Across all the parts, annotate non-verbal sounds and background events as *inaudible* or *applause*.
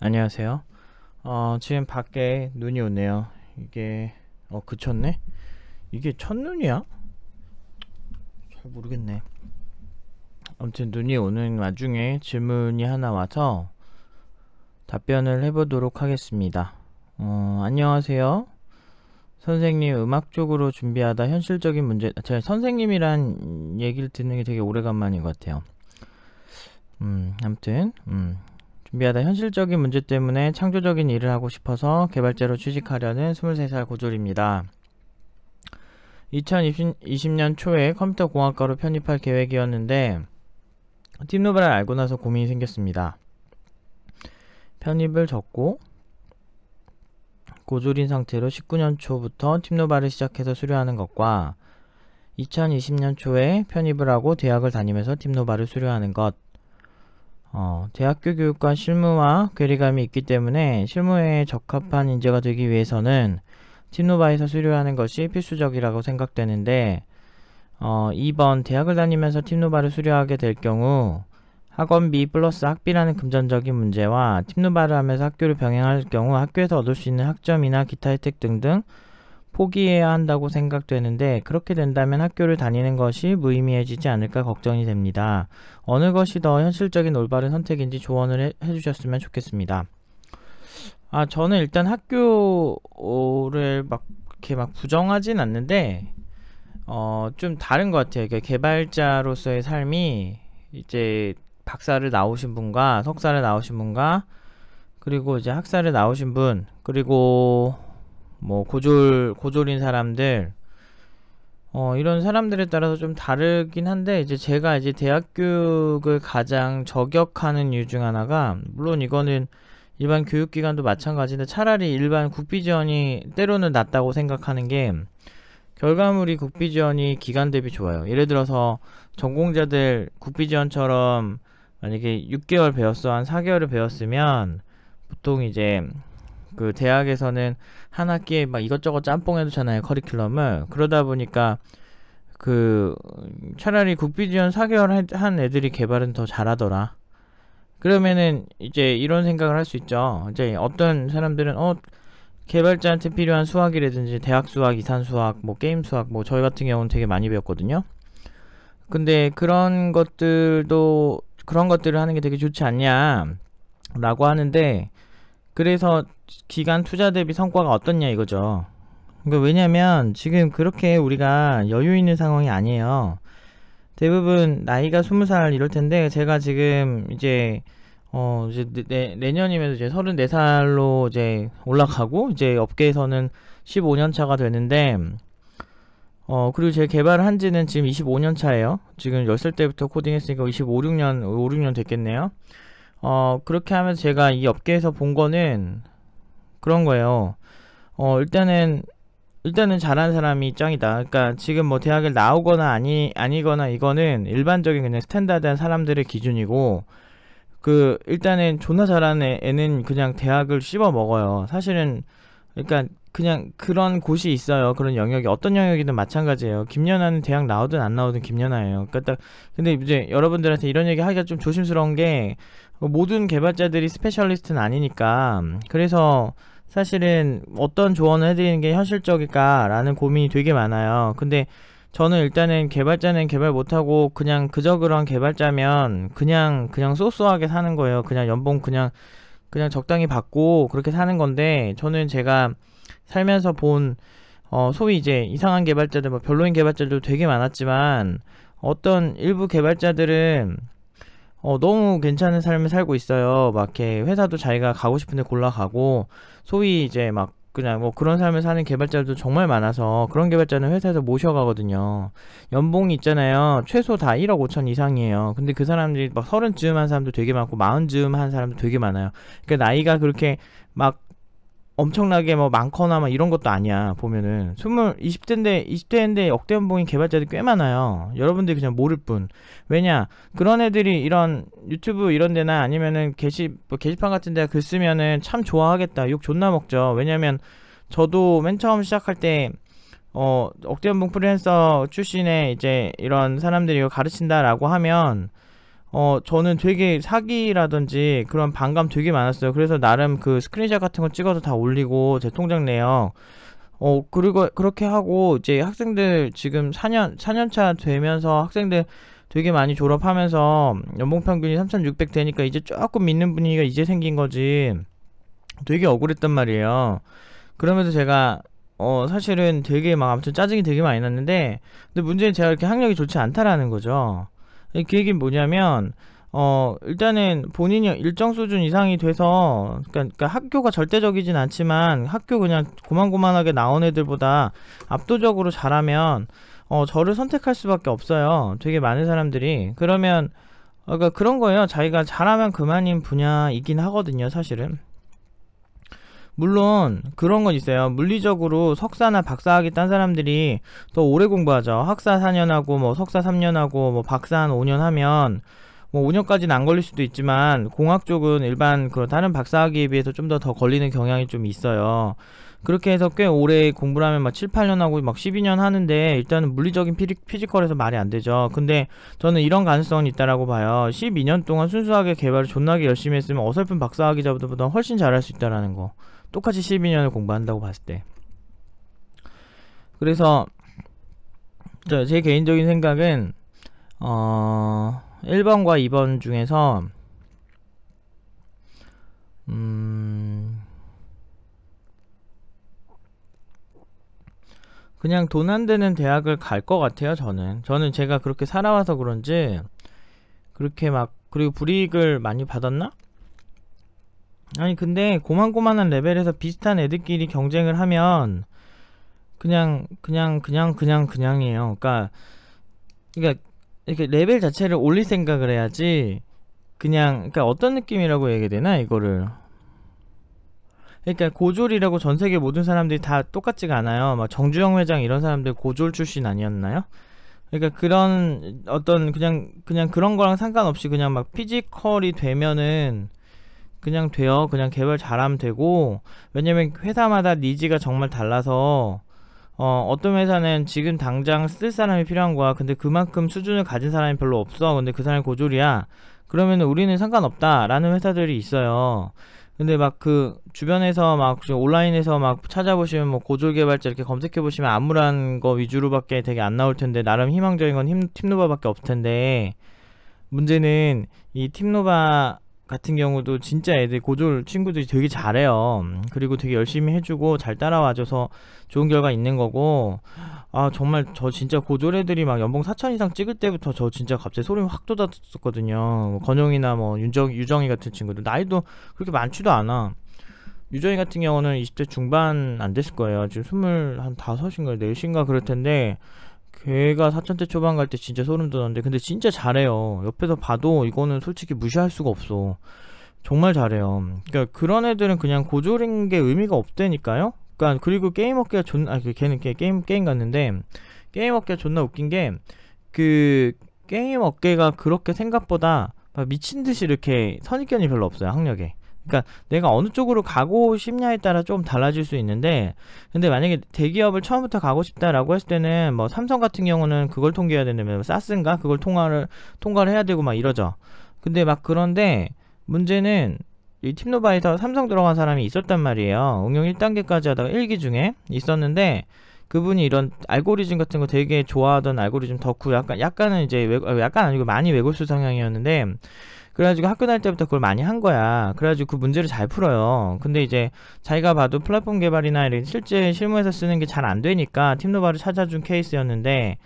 안녕하세요. 어, 지금 밖에 눈이 오네요. 이게 어 그쳤네. 이게 첫눈이야? 잘 모르겠네. 아무튼 눈이 오는 와중에 질문이 하나 와서 답변을 해보도록 하겠습니다. 어, 안녕하세요. 선생님 음악 쪽으로 준비하다 현실적인 문제 제 아, 선생님이란 얘기를 듣는 게 되게 오래간만인 것 같아요. 음, 아무튼 음, 준비하다 현실적인 문제 때문에 창조적인 일을 하고 싶어서 개발자로 취직하려는 23살 고졸입니다. 2020년 초에 컴퓨터공학과로 편입할 계획이었는데 팀노바를 알고 나서 고민이 생겼습니다. 편입을 접고 고졸인 상태로 19년 초부터 팀노바를 시작해서 수료하는 것과 2020년 초에 편입을 하고 대학을 다니면서 팀노바를 수료하는 것 어, 대학교 교육과 실무와 괴리감이 있기 때문에 실무에 적합한 인재가 되기 위해서는 팀노바에서 수료하는 것이 필수적이라고 생각되는데 어, 2번 대학을 다니면서 팀노바를 수료하게 될 경우 학원비 플러스 학비라는 금전적인 문제와 팀노바를 하면서 학교를 병행할 경우 학교에서 얻을 수 있는 학점이나 기타 혜택 등등 포기해야 한다고 생각되는데 그렇게 된다면 학교를 다니는 것이 무의미해지지 않을까 걱정이 됩니다. 어느 것이 더 현실적인 올바른 선택인지 조언을 해, 주셨으면 좋겠습니다. 아 저는 일단 학교를 막 이렇게 막 부정하진 않는데 어좀 다른 것 같아요. 그러니까 개발자로서의 삶이 이제 박사를 나오신 분과 석사를 나오신 분과 그리고 이제 학사를 나오신 분 그리고 뭐 고졸 고졸인 사람들 어, 이런 사람들에 따라서 좀 다르긴 한데 이제 제가 이제 대학 교육을 가장 저격하는 이유 중 하나가 물론 이거는 일반 교육기관도 마찬가지인데 차라리 일반 국비지원이 때로는 낫다고 생각하는 게 결과물이 국비지원이 기간 대비 좋아요. 예를 들어서 전공자들 국비지원처럼 만약에 6개월 배웠어 한 4개월을 배웠으면 보통 이제 그 대학에서는 한 학기에 막 이것저것 짬뽕 해두잖아요 커리큘럼을 그러다 보니까 그 차라리 국비 지원 4개월 한 애들이 개발은 더 잘하더라. 그러면은 이제 이런 생각을 할 수 있죠. 이제 어떤 사람들은 어 개발자한테 필요한 수학이라든지 대학 수학, 이산 수학, 뭐 게임 수학, 뭐 저희 같은 경우는 되게 많이 배웠거든요. 근데 그런 것들도 그런 것들을 하는 게 되게 좋지 않냐라고 하는데 그래서 기간 투자 대비 성과가 어떻냐 이거죠. 그러니까 왜냐면 지금 그렇게 우리가 여유 있는 상황이 아니에요. 대부분 나이가 스무 살 이럴 텐데 제가 지금 이제 어 이제 내, 내년이면 이제 서른네 살로 이제 올라가고 이제 업계에서는 십오 년 차가 되는데 어 그리고 제 개발을 한 지는 지금 이십오 년 차예요. 지금 열 살 때부터 코딩했으니까 이십오 6년 5, 6년 됐겠네요. 어, 그렇게 하면서 제가 이 업계에서 본 거는 그런 거예요. 어, 일단은, 일단은 잘하는 사람이 짱이다. 그러니까 지금 뭐 대학을 나오거나 아니, 아니거나 이거는 일반적인 그냥 스탠다드한 사람들의 기준이고, 그, 일단은 존나 잘하는 애는 그냥 대학을 씹어 먹어요. 사실은, 그러니까 그냥 그런 곳이 있어요. 그런 영역이 어떤 영역이든 마찬가지예요. 김연아는 대학 나오든 안 나오든 김연아예요. 그러니까 딱 근데 이제 여러분들한테 이런 얘기 하기가 좀 조심스러운 게 모든 개발자들이 스페셜리스트는 아니니까 그래서 사실은 어떤 조언을 해드리는 게 현실적일까라는 고민이 되게 많아요. 근데 저는 일단은 개발자는 개발 못하고 그냥 그저 그런 개발자면 그냥 그냥 쏘쏘하게 사는 거예요. 그냥 연봉 그냥 그냥 적당히 받고 그렇게 사는 건데 저는 제가 살면서 본 어, 소위 이제 이상한 개발자들, 뭐 별로인 개발자들도 되게 많았지만 어떤 일부 개발자들은 어, 너무 괜찮은 삶을 살고 있어요. 막 이렇게 회사도 자기가 가고 싶은데 골라가고 소위 이제 막 그냥 뭐 그런 삶을 사는 개발자도 들 정말 많아서 그런 개발자는 회사에서 모셔가거든요. 연봉이 있잖아요. 최소 다 1억 5천 이상이에요. 근데 그 사람들이 막 서른 즈음 한 사람도 되게 많고 마흔 즈음 한 사람도 되게 많아요. 그러니까 나이가 그렇게 막 엄청나게 뭐 많거나 막 이런 것도 아니야 보면은 20, 이십 대인데 이십 대인데 억대 연봉인 개발자들 꽤 많아요 여러분들이 그냥 모를 뿐 왜냐 그런 애들이 이런 유튜브 이런 데나 아니면은 게시 뭐 게시판 같은 데글 쓰면은 참 좋아하겠다 욕 존나 먹죠 왜냐면 저도 맨 처음 시작할 때 어, 억대 연봉 프리랜서 출신의 이제 이런 사람들이 이거 가르친다라고 하면 어, 저는 되게 사기라든지 그런 반감 되게 많았어요. 그래서 나름 그 스크린샷 같은 거 찍어서 다 올리고 제 통장 내역. 어, 그리고 그렇게 하고 이제 학생들 지금 4년, 4년차 되면서 학생들 되게 많이 졸업하면서 연봉평균이 3,600 되니까 이제 조금 믿는 분위기가 이제 생긴 거지. 되게 억울했단 말이에요. 그러면서 제가 어, 사실은 되게 막 아무튼 짜증이 되게 많이 났는데 근데 문제는 제가 이렇게 학력이 좋지 않다라는 거죠. 그 얘기는 뭐냐면 어 일단은 본인이 일정 수준 이상이 돼서 그러니까, 그러니까, 학교가 절대적이진 않지만 학교 그냥 고만고만하게 나온 애들보다 압도적으로 잘하면 어 저를 선택할 수밖에 없어요. 되게 많은 사람들이 그러면 어, 그러니까 그런 거예요. 자기가 잘하면 그만인 분야이긴 하거든요, 사실은. 물론 그런 건 있어요. 물리적으로 석사나 박사학위 딴 사람들이 더 오래 공부하죠. 학사 4년하고 뭐 석사 3년하고 뭐 박사 한 5년 하면 뭐 5년까지는 안 걸릴 수도 있지만 공학 쪽은 일반 그 다른 박사학위에 비해서 좀 더더 더 걸리는 경향이 좀 있어요. 그렇게 해서 꽤 오래 공부를 하면 막 7, 8년 하고 막 12년 하는데 일단은 물리적인 피지, 컬에서 말이 안 되죠. 근데 저는 이런 가능성은 있다라고 봐요. 12년 동안 순수하게 개발을 존나게 열심히 했으면 어설픈 박사학위자보다 훨씬 잘할 수 있다라는 거. 똑같이 12년을 공부한다고 봤을 때 그래서 제 개인적인 생각은 어 1번과 2번 중에서 음 그냥 돈 안 되는 대학을 갈 것 같아요 저는 저는 제가 그렇게 살아와서 그런지 그렇게 막 그리고 불이익을 많이 받았나 아니 근데 고만고만한 레벨에서 비슷한 애들끼리 경쟁을 하면 그냥 그냥 그냥 그냥 그냥이에요. 그러니까 그러니까 이렇게 레벨 자체를 올릴 생각을 해야지 그냥 그러니까 어떤 느낌이라고 얘기 되나 이거를 그러니까 고졸이라고 전 세계 모든 사람들이 다 똑같지가 않아요. 막 정주영 회장 이런 사람들 고졸 출신 아니었나요? 그러니까 그런 어떤 그냥 그냥 그런 거랑 상관없이 그냥 막 피지컬이 되면은 그냥 돼요. 그냥 개발 잘하면 되고 왜냐면 회사마다 니즈가 정말 달라서 어, 어떤 회사는 지금 당장 쓸 사람이 필요한 거야. 근데 그만큼 수준을 가진 사람이 별로 없어. 근데 그 사람이 고졸이야. 그러면 우리는 상관없다. 라는 회사들이 있어요. 근데 막 그 주변에서 막 온라인에서 막 찾아보시면 뭐 고졸 개발자 이렇게 검색해 보시면 암울한 거 위주로밖에 되게 안 나올 텐데 나름 희망적인 건 팀, 팀노바밖에 없을 텐데 문제는 이 팀노바 같은 경우도 진짜 애들 고졸 친구들이 되게 잘해요. 그리고 되게 열심히 해주고 잘 따라와줘서 좋은 결과 있는 거고 아 정말 저 진짜 고졸 애들이 막 연봉 4천 이상 찍을 때부터 저 진짜 갑자기 소름이 확 돋았었거든요. 뭐 건용이나뭐 윤정 유정이 같은 친구들 나이도 그렇게 많지도 않아. 유정이 같은 경우는 20대 중반 안 됐을 거예요. 지금 25인가 4인가 그럴 텐데 걔가 4천대 초반 갈 때 진짜 소름 돋았는데 근데 진짜 잘해요. 옆에서 봐도 이거는 솔직히 무시할 수가 없어. 정말 잘해요. 그러니까 그런 애들은 그냥 고졸인 게 의미가 없다니까요. 그러니까 그리고 게임 업계가 존나 아 그 걔는 걔 게임 게임 갔는데 게임 업계가 존나 웃긴 게 그 게임 업계가 그렇게 생각보다 미친 듯이 이렇게 선입견이 별로 없어요 학력에. 그러니까 내가 어느 쪽으로 가고 싶냐에 따라 좀 달라질 수 있는데 근데 만약에 대기업을 처음부터 가고 싶다라고 했을 때는 뭐 삼성 같은 경우는 그걸 통계해야 되는데 뭐 사스인가 그걸 통화를 통과를 해야 되고 막 이러죠. 근데 막 그런데 문제는 이 팀노바에서 삼성 들어간 사람이 있었단 말이에요. 응용 1단계까지 하다가 1기 중에 있었는데 그분이 이런 알고리즘 같은 거 되게 좋아하던 알고리즘 덕후 약간 약간은 이제 외, 어, 약간 아니고 많이 외골수 성향이었는데 그래가지고 학교 다닐 때부터 그걸 많이 한 거야. 그래가지고 그 문제를 잘 풀어요. 근데 이제 자기가 봐도 플랫폼 개발이나 이런 실제 실무에서 쓰는 게 잘 안 되니까 팀노바를 찾아준 케이스였는데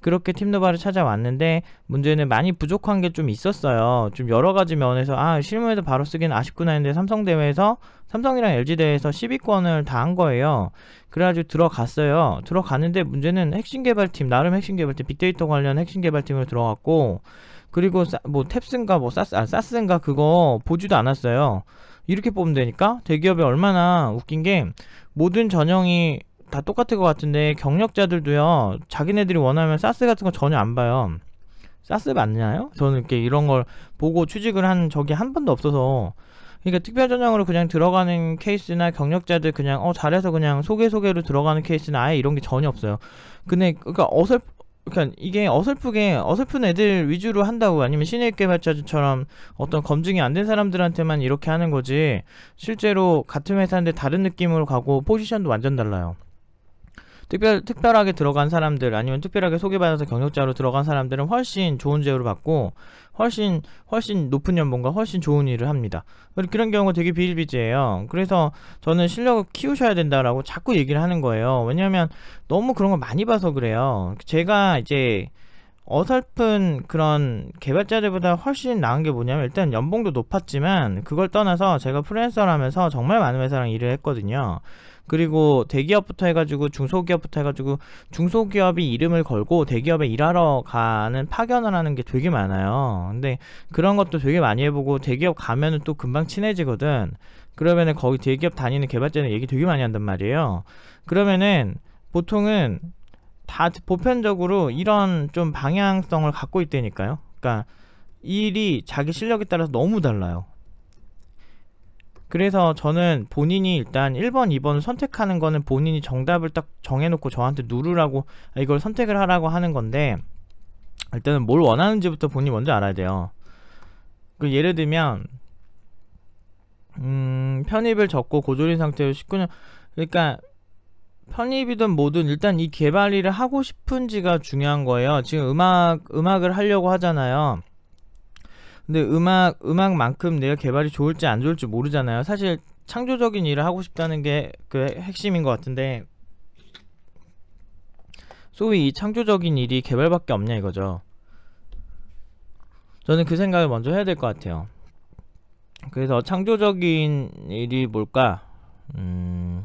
그렇게 팀노바를 찾아왔는데 문제는 많이 부족한 게 좀 있었어요. 좀 여러 가지 면에서 아 실무에서 바로 쓰긴 아쉽구나 했는데 삼성 대회에서 삼성이랑 LG 대회에서 10위권을 다 한 거예요. 그래가지고 들어갔어요. 들어갔는데 문제는 핵심 개발팀 나름 핵심 개발팀 빅데이터 관련 핵심 개발팀으로 들어갔고 그리고 사, 뭐 탭슨가 뭐 사스 아 사스인가 그거 보지도 않았어요. 이렇게 보면 되니까 대기업이 얼마나 웃긴 게 모든 전형이 다 똑같을 것 같은데 경력자들도요 자기네들이 원하면 사스 같은 거 전혀 안 봐요. 사스 맞냐요 저는 이렇게 이런 걸 보고 취직을 한 적이 한 번도 없어서 그러니까 특별 전형으로 그냥 들어가는 케이스나 경력자들 그냥 어 잘해서 그냥 소개 소개로 들어가는 케이스는 아예 이런 게 전혀 없어요. 근데 그러니까 어설 그러니까 이게 어설프게 어설픈 애들 위주로 한다고 아니면 신의 개발자처럼 어떤 검증이 안 된 사람들한테만 이렇게 하는 거지 실제로 같은 회사인데 다른 느낌으로 가고 포지션도 완전 달라요. 특별, 특별하게 들어간 사람들 아니면 특별하게 소개받아서 경력자로 들어간 사람들은 훨씬 좋은 제휴를 받고 훨씬 훨씬 높은 연봉과 훨씬 좋은 일을 합니다. 그런 경우가 되게 비일비재해요. 그래서 저는 실력을 키우셔야 된다라고 자꾸 얘기를 하는 거예요. 왜냐하면 너무 그런 걸 많이 봐서 그래요. 제가 이제 어설픈 그런 개발자들보다 훨씬 나은 게 뭐냐면 일단 연봉도 높았지만 그걸 떠나서 제가 프리랜서라면서 정말 많은 회사랑 일을 했거든요. 그리고 대기업부터 해가지고 중소기업부터 해가지고 중소기업이 이름을 걸고 대기업에 일하러 가는 파견을 하는 게 되게 많아요. 근데 그런 것도 되게 많이 해보고 대기업 가면은 또 금방 친해지거든. 그러면은 거기 대기업 다니는 개발자는 얘기 되게 많이 한단 말이에요. 그러면은 보통은 다 보편적으로 이런 좀 방향성을 갖고 있다니까요. 그러니까 일이 자기 실력에 따라서 너무 달라요. 그래서 저는 본인이 일단 1번, 2번을 선택하는 거는 본인이 정답을 딱 정해놓고 저한테 누르라고 아, 이걸 선택을 하라고 하는 건데 일단은 뭘 원하는지부터 본인이 먼저 알아야 돼요. 그 예를 들면 음, 편입을 적고 고졸인 상태로 19년 그러니까 편입이든 뭐든 일단 이 개발 일을 하고 싶은지가 중요한 거예요. 지금 음악 음악을 하려고 하잖아요. 근데 음악 음악만큼 내가 개발이 좋을지 안 좋을지 모르잖아요. 사실 창조적인 일을 하고 싶다는 게 그 핵심인 것 같은데 소위 이 창조적인 일이 개발밖에 없냐 이거죠. 저는 그 생각을 먼저 해야 될 것 같아요. 그래서 창조적인 일이 뭘까? 음.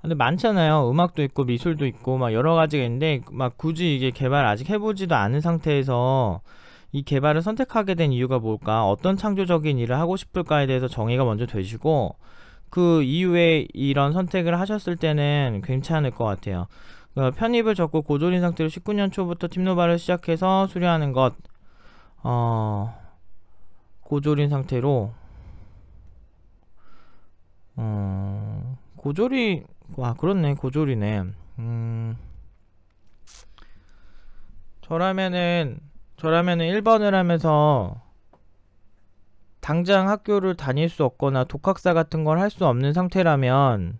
근데 많잖아요. 음악도 있고 미술도 있고 막 여러 가지가 있는데 막 굳이 이게 개발 아직 해보지도 않은 상태에서 이 개발을 선택하게 된 이유가 뭘까? 어떤 창조적인 일을 하고 싶을까에 대해서 정의가 먼저 되시고 그 이후에 이런 선택을 하셨을 때는 괜찮을 것 같아요. 그러니까 편입을 적고 고졸인 상태로 19년 초부터 팀노바를 시작해서 수리하는 것, 어, 고졸인 상태로, 어, 고졸이, 와, 그렇네, 고졸이네. 음, 저라면은, 저라면은 1번을 하면서 당장 학교를 다닐 수 없거나 독학사 같은 걸 할 수 없는 상태라면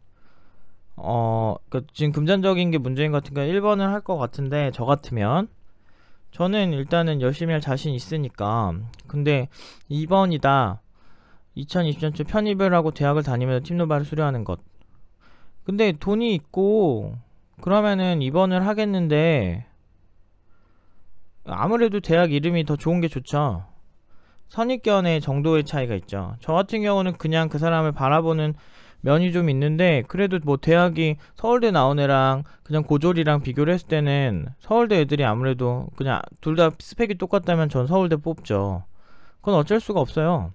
어, 그러니까 지금 금전적인 게 문제인 것 같으니까 1번을 할 것 같은데 저 같으면 저는 일단은 열심히 할 자신 있으니까 근데 2번이다 2 0 2 0년초 편입을 하고 대학을 다니면서 팀노바를 수료하는 것 근데 돈이 있고 그러면은 2번을 하겠는데 아무래도 대학 이름이 더 좋은 게 좋죠. 선입견의 정도의 차이가 있죠. 저 같은 경우는 그냥 그 사람을 바라보는 면이 좀 있는데 그래도 뭐 대학이 서울대 나온 애랑 그냥 고졸이랑 비교를 했을 때는 서울대 애들이 아무래도 그냥 둘 다 스펙이 똑같다면 전 서울대 뽑죠. 그건 어쩔 수가 없어요.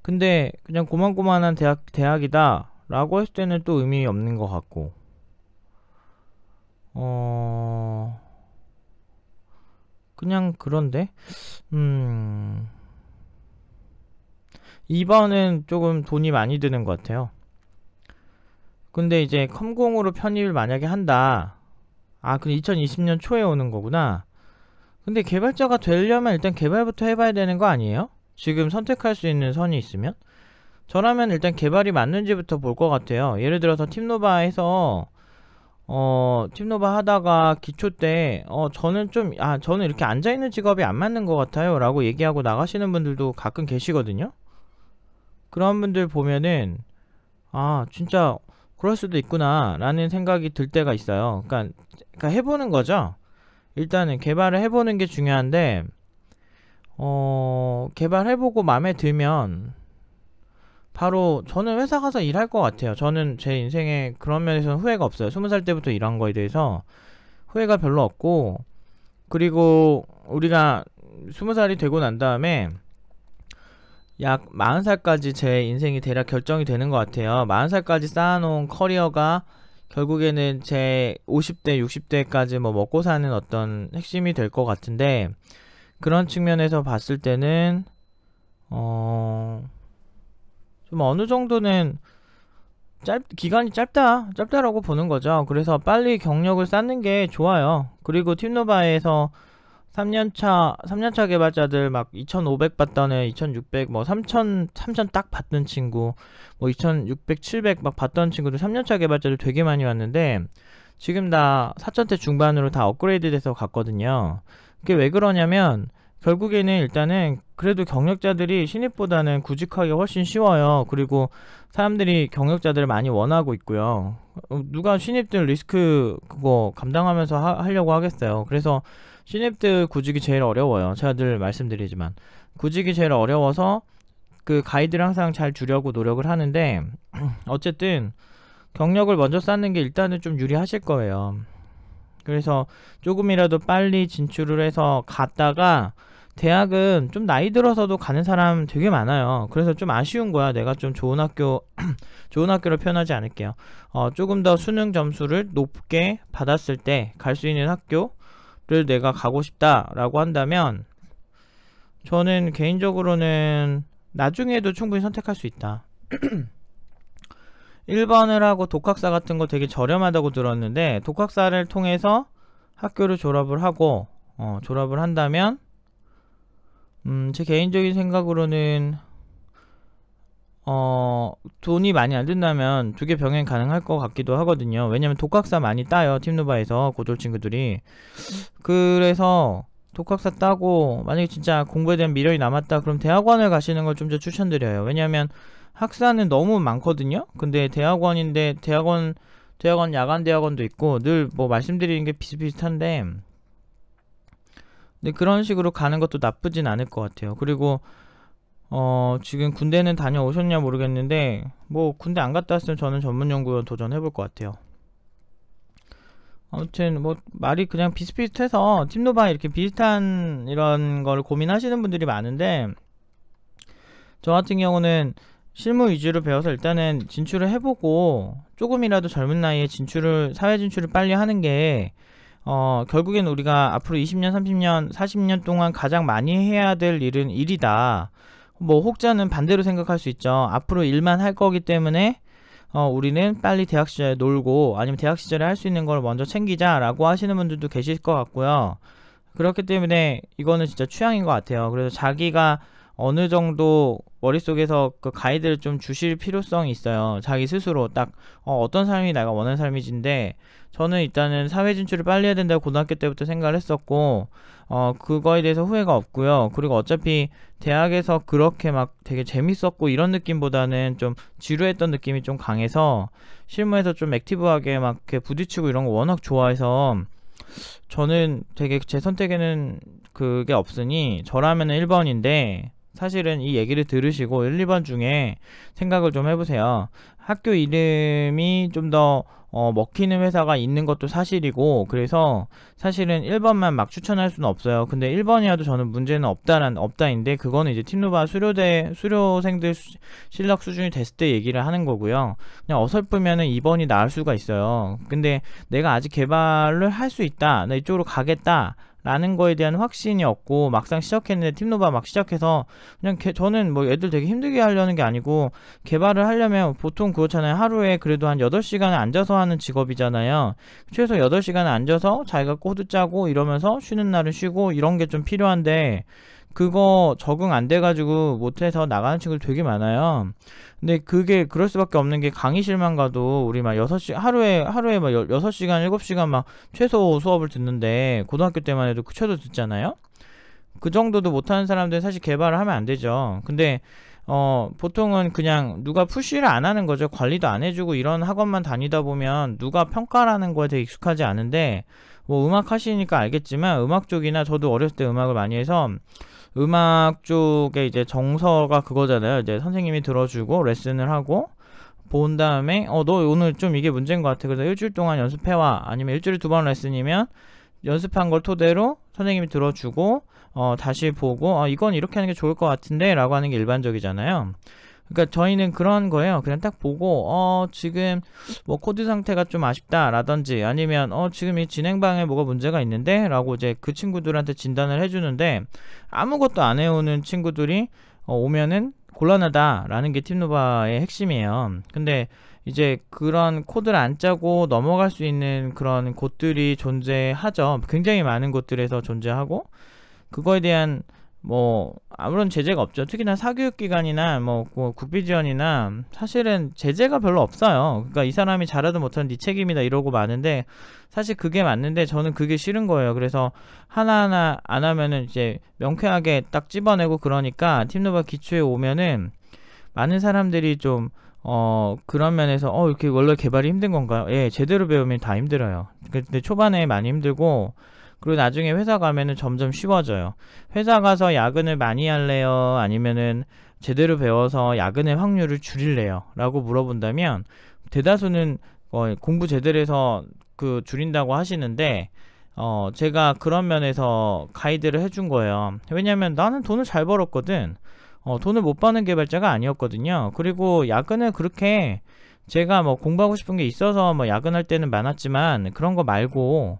근데 그냥 고만고만한 대학 대학이다 라고 했을 때는 또 의미 없는 것 같고 어... 그냥 그런데 음이번엔 조금 돈이 많이 드는 것 같아요 근데 이제 컴공으로 편입을 만약에 한다 아 그럼 2020년 초에 오는 거구나 근데 개발자가 되려면 일단 개발부터 해봐야 되는 거 아니에요? 지금 선택할 수 있는 선이 있으면 저라면 일단 개발이 맞는지부터 볼 것 같아요 예를 들어서 팀노바에서 어, 팀노바 하다가 기초 때, 어, 저는 좀, 아, 저는 이렇게 앉아있는 직업이 안 맞는 것 같아요. 라고 얘기하고 나가시는 분들도 가끔 계시거든요? 그런 분들 보면은, 아, 진짜, 그럴 수도 있구나. 라는 생각이 들 때가 있어요. 그러니까, 그니까 해보는 거죠? 일단은 개발을 해보는 게 중요한데, 어, 개발해보고 마음에 들면, 바로 저는 회사 가서 일할 것 같아요. 저는 제 인생에 그런 면에서는 후회가 없어요. 스무 살 때부터 일한 거에 대해서 후회가 별로 없고 그리고 우리가 스무 살이 되고 난 다음에 약 마흔 살까지 제 인생이 대략 결정이 되는 것 같아요. 마흔 살까지 쌓아놓은 커리어가 결국에는 제5 0대6 0 대까지뭐 먹고 사는 어떤 핵심이 될 것 같은데 그런 측면에서 봤을 때는 어. 좀 어느 정도는 짧 기간이 짧다 짧다라고 보는 거죠. 그래서 빨리 경력을 쌓는 게 좋아요. 그리고 팀노바에서 3년차 3년차 개발자들 막 2,500 받던 애, 2,600 뭐3,000 3,000 딱 받던 친구, 뭐2,600 700 막 받던 친구들 3년차 개발자들 되게 많이 왔는데 지금 다 4,000대 중반으로 다 업그레이드돼서 갔거든요. 그게 왜 그러냐면 결국에는 일단은 그래도 경력자들이 신입보다는 구직하기가 훨씬 쉬워요. 그리고 사람들이 경력자들을 많이 원하고 있고요. 어, 누가 신입들 리스크 그거 감당하면서 하, 려고 하겠어요. 그래서 신입들 구직이 제일 어려워요. 제가 늘 말씀드리지만 구직이 제일 어려워서 그 가이드를 항상 잘 주려고 노력을 하는데 *clears throat* 어쨌든 경력을 먼저 쌓는 게 일단은 좀 유리하실 거예요. 그래서 조금이라도 빨리 진출을 해서 갔다가 대학은 좀 나이 들어서도 가는 사람 되게 많아요. 그래서 좀 아쉬운 거야. 내가 좀 좋은 학교, *clears throat* 좋은 학교로 표현하지 않을게요. 어, 조금 더 수능 점수를 높게 받았을 때 갈 수 있는 학교를 내가 가고 싶다라고 한다면 저는 개인적으로는 나중에도 충분히 선택할 수 있다. 1번을 *clears throat* 하고 독학사 같은 거 되게 저렴하다고 들었는데 독학사를 통해서 학교를 졸업을 하고 어, 졸업을 한다면 음, 제 개인적인 생각으로는 어, 돈이 많이 안 든다면 두 개 병행 가능할 것 같기도 하거든요. 왜냐면 독학사 많이 따요. 팀노바에서 고졸 친구들이. 그래서 독학사 따고 만약에 진짜 공부에 대한 미련이 남았다 그럼 대학원을 가시는 걸 좀 더 추천드려요. 왜냐면 학사는 너무 많거든요. 근데 대학원인데 대학원 대학원 야간 대학원도 있고 늘 뭐 말씀드리는 게 비슷비슷한데 근데 네, 그런 식으로 가는 것도 나쁘진 않을 것 같아요. 그리고 어, 지금 군대는 다녀오셨냐 모르겠는데 뭐 군대 안 갔다 왔으면 저는 전문 연구원 도전해 볼 것 같아요. 아무튼 뭐 말이 그냥 비슷비슷해서 팀노바 이렇게 비슷한 이런 걸 고민하시는 분들이 많은데 저 같은 경우는 실무 위주로 배워서 일단은 진출을 해보고 조금이라도 젊은 나이에 진출을 사회 진출을 빨리 하는 게 어, 결국엔 우리가 앞으로 20년, 30년, 40년 동안 가장 많이 해야 될 일은 일이다. 뭐 혹자는 반대로 생각할 수 있죠. 앞으로 일만 할 거기 때문에 어, 우리는 빨리 대학 시절에 놀고 아니면 대학 시절에 할 수 있는 걸 먼저 챙기자라고 하시는 분들도 계실 것 같고요. 그렇기 때문에 이거는 진짜 취향인 것 같아요. 그래서 자기가 어느 정도 머릿속에서 그 가이드를 좀 주실 필요성이 있어요. 자기 스스로 딱 어, 떤 삶이 내가 원하는 삶이지인데 저는 일단은 사회 진출을 빨리 해야 된다고 고등학교 때부터 생각을 했었고 어, 그거에 대해서 후회가 없고요. 그리고 어차피 대학에서 그렇게 막 되게 재밌었고 이런 느낌보다는 좀 지루했던 느낌이 좀 강해서 실무에서 좀 액티브하게 막 이렇게 부딪히고 이런 거 워낙 좋아해서 저는 되게 제 선택에는 그게 없으니 저라면은 1번인데 사실은 이 얘기를 들으시고 1, 2번 중에 생각을 좀 해보세요. 학교 이름이 좀더 어, 먹히는 회사가 있는 것도 사실이고 그래서 사실은 1번만 막 추천할 수는 없어요. 근데 1번이라도 저는 문제는 없다란 없다인데 그거는 이제 팀노바 수료대 수료생들 수, 실력 수준이 됐을 때 얘기를 하는 거고요. 그냥 어설프면은 2번이 나을 수가 있어요. 근데 내가 아직 개발을 할 수 있다. 나 이쪽으로 가겠다. 라는 거에 대한 확신이 없고 막상 시작했는데 팀노바 막 시작해서 그냥 개, 저는 뭐 애들 되게 힘들게 하려는 게 아니고 개발을 하려면 보통 그렇잖아요 하루에 그래도 한 8시간을 앉아서 하는 직업이잖아요 최소 8시간을 앉아서 자기가 코드 짜고 이러면서 쉬는 날은 쉬고 이런 게 좀 필요한데 그거 적응 안 돼가지고 못해서 나가는 친구들 되게 많아요. 근데 그게 그럴 수밖에 없는 게 강의실만 가도 우리 막 여섯 시 하루에 하루에 막 여섯 시간 일곱 시간막 최소 수업을 듣는데 고등학교 때만 해도 그 최소 듣잖아요. 그 정도도 못하는 사람들 사실 개발을 하면 안 되죠. 근데 어, 보통은 그냥 누가 푸시를 안 하는 거죠. 관리도 안 해주고 이런 학원만 다니다 보면 누가 평가라는 거에 되게 익숙하지 않은데 뭐 음악 하시니까 알겠지만 음악 쪽이나 저도 어렸을 때 음악을 많이 해서 음악 쪽에 이제 정서가 그거잖아요. 이제 선생님이 들어주고 레슨을 하고 본 다음에 어 너 오늘 좀 이게 문제인 것 같아. 그래서 일주일 동안 연습해와 아니면 일주일에 두 번 레슨이면 연습한 걸 토대로 선생님이 들어주고 어, 다시 보고 어, 이건 이렇게 하는 게 좋을 것 같은데 라고 하는 게 일반적이잖아요. 그러니까 저희는 그런 거예요. 그냥 딱 보고 어 지금 뭐 코드 상태가 좀 아쉽다라든지 아니면 어 지금 이 진행방에 뭐가 문제가 있는데라고 이제 그 친구들한테 진단을 해주는데 아무것도 안 해오는 친구들이 어, 오면은 곤란하다라는 게팀노바의 핵심이에요. 근데 이제 그런 코드를 안 짜고 넘어갈 수 있는 그런 곳들이 존재하죠. 굉장히 많은 곳들에서 존재하고 그거에 대한 뭐 아무런 제재가 없죠. 특히나 사교육 기관이나 뭐 국비 지원이나 사실은 제재가 별로 없어요. 그러니까 이 사람이 잘하든 못하든 네 책임이다 이러고 많은데 사실 그게 맞는데 저는 그게 싫은 거예요. 그래서 하나하나 안 하면은 이제 명쾌하게 딱 집어내고 그러니까 팀노바 기초에 오면은 많은 사람들이 좀 어, 그런 면에서, 어, 이렇게 원래 개발이 힘든 건가요? 예, 제대로 배우면 다 힘들어요. 그, 근데 초반에 많이 힘들고, 그리고 나중에 회사 가면은 점점 쉬워져요. 회사 가서 야근을 많이 할래요? 아니면은 제대로 배워서 야근의 확률을 줄일래요? 라고 물어본다면 대다수는 어, 공부 제대로 해서 그 줄인다고 하시는데 어, 제가 그런 면에서 가이드를 해준 거예요. 왜냐면 나는 돈을 잘 벌었거든. 어, 돈을 못받는 개발자가 아니었거든요. 그리고 야근을 그렇게 제가 뭐 공부하고 싶은 게 있어서 뭐 야근할 때는 많았지만 그런 거 말고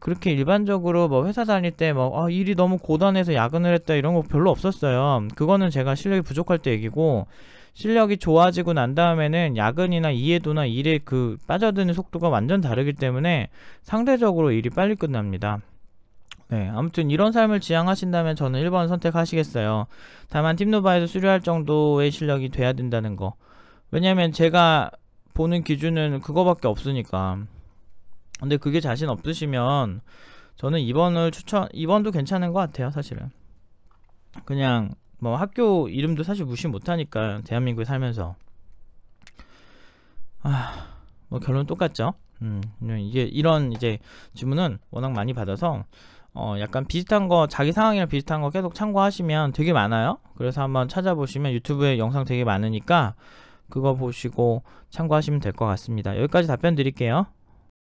그렇게 일반적으로 뭐 회사 다닐 때뭐 아, 일이 너무 고단해서 야근을 했다 이런 거 별로 없었어요. 그거는 제가 실력이 부족할 때 얘기고 실력이 좋아지고 난 다음에는 야근이나 이해도나 일에 그 빠져드는 속도가 완전 다르기 때문에 상대적으로 일이 빨리 끝납니다. 네, 아무튼 이런 삶을 지향하신다면 저는 1번 선택하시겠어요. 다만 팀노바에서 수료할 정도의 실력이 돼야 된다는 거. 왜냐면 제가 보는 기준은 그거밖에 없으니까. 근데 그게 자신 없으시면 저는 2번을 추천 2번도 괜찮은 것 같아요 사실은 그냥 뭐 학교 이름도 사실 무시 못하니까 대한민국에 살면서 아뭐 결론 똑같죠 음 이게 이런 이제 질문은 워낙 많이 받아서 어 약간 비슷한 거 자기 상황이랑 비슷한 거 계속 참고하시면 되게 많아요 그래서 한번 찾아보시면 유튜브에 영상 되게 많으니까 그거 보시고 참고하시면 될 것 같습니다 여기까지 답변 드릴게요